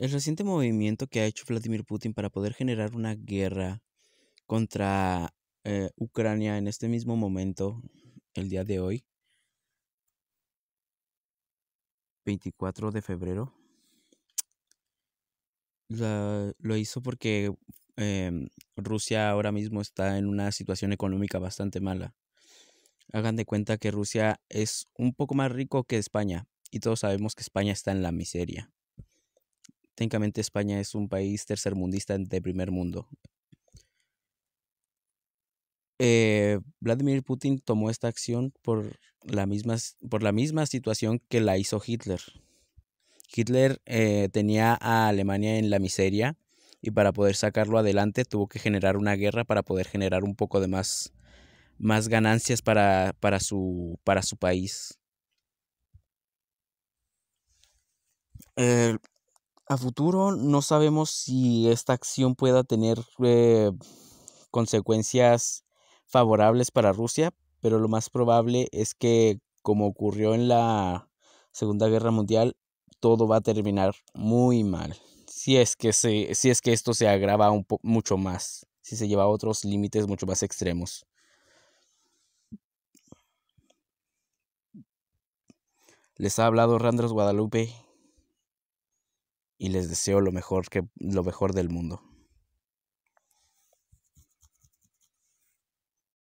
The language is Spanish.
El reciente movimiento que ha hecho Vladimir Putin para poder generar una guerra contra eh, Ucrania en este mismo momento, el día de hoy, 24 de febrero, lo hizo porque em, Rusia ahora mismo está en una situación económica bastante mala. Hagan de cuenta que Rusia es un poco más rico que España y todos sabemos que España está en la miseria técnicamente España es un país tercermundista de primer mundo. Eh, Vladimir Putin tomó esta acción por la misma, por la misma situación que la hizo Hitler. Hitler eh, tenía a Alemania en la miseria y para poder sacarlo adelante tuvo que generar una guerra para poder generar un poco de más, más ganancias para, para, su, para su país a futuro no sabemos si esta acción pueda tener eh, consecuencias favorables para Rusia, pero lo más probable es que, como ocurrió en la Segunda Guerra Mundial, todo va a terminar muy mal. Si es que, si es que esto se agrava un mucho más, si se lleva a otros límites mucho más extremos. Les ha hablado Randros Guadalupe y les deseo lo mejor, que, lo mejor del mundo.